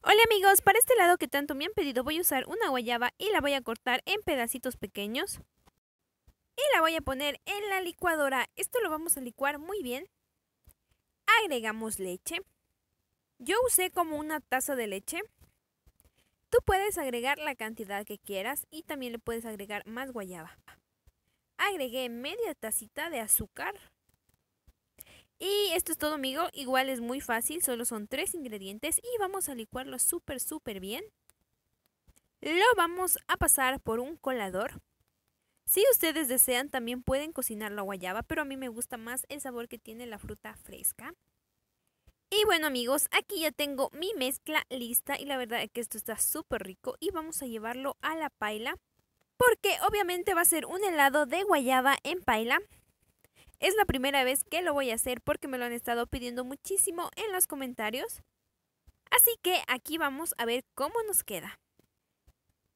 Hola amigos, para este lado que tanto me han pedido voy a usar una guayaba y la voy a cortar en pedacitos pequeños. Y la voy a poner en la licuadora. Esto lo vamos a licuar muy bien. Agregamos leche. Yo usé como una taza de leche. Tú puedes agregar la cantidad que quieras y también le puedes agregar más guayaba. Agregué media tacita de azúcar. Y esto es todo, amigo. Igual es muy fácil, solo son tres ingredientes y vamos a licuarlo súper, súper bien. Lo vamos a pasar por un colador. Si ustedes desean, también pueden cocinar la guayaba, pero a mí me gusta más el sabor que tiene la fruta fresca. Y bueno amigos, aquí ya tengo mi mezcla lista y la verdad es que esto está súper rico y vamos a llevarlo a la paila porque obviamente va a ser un helado de guayaba en paila. Es la primera vez que lo voy a hacer porque me lo han estado pidiendo muchísimo en los comentarios. Así que aquí vamos a ver cómo nos queda.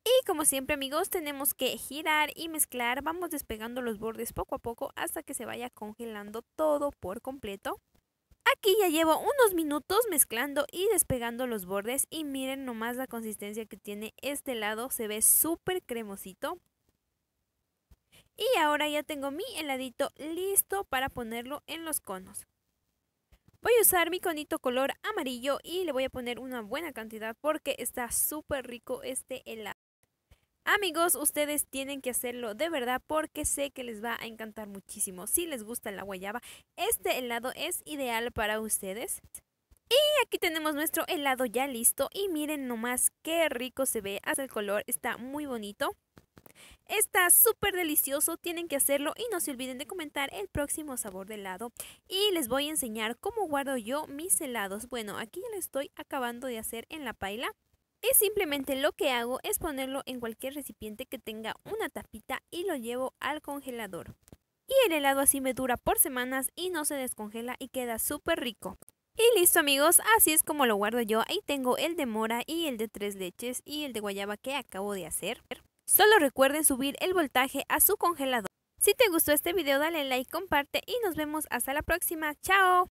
Y como siempre amigos, tenemos que girar y mezclar. Vamos despegando los bordes poco a poco hasta que se vaya congelando todo por completo. Aquí ya llevo unos minutos mezclando y despegando los bordes y miren nomás la consistencia que tiene este lado, se ve súper cremosito. Y ahora ya tengo mi heladito listo para ponerlo en los conos. Voy a usar mi conito color amarillo y le voy a poner una buena cantidad porque está súper rico este helado. Amigos, ustedes tienen que hacerlo de verdad porque sé que les va a encantar muchísimo. Si les gusta la guayaba, este helado es ideal para ustedes. Y aquí tenemos nuestro helado ya listo y miren nomás qué rico se ve, hasta el color está muy bonito. Está súper delicioso, tienen que hacerlo y no se olviden de comentar el próximo sabor de helado. Y les voy a enseñar cómo guardo yo mis helados. Bueno, aquí ya lo estoy acabando de hacer en la paila. Y simplemente lo que hago es ponerlo en cualquier recipiente que tenga una tapita y lo llevo al congelador. Y el helado así me dura por semanas y no se descongela y queda súper rico. Y listo amigos, así es como lo guardo yo. Ahí tengo el de mora y el de tres leches y el de guayaba que acabo de hacer. Solo recuerden subir el voltaje a su congelador. Si te gustó este video dale like, comparte y nos vemos hasta la próxima. ¡Chao!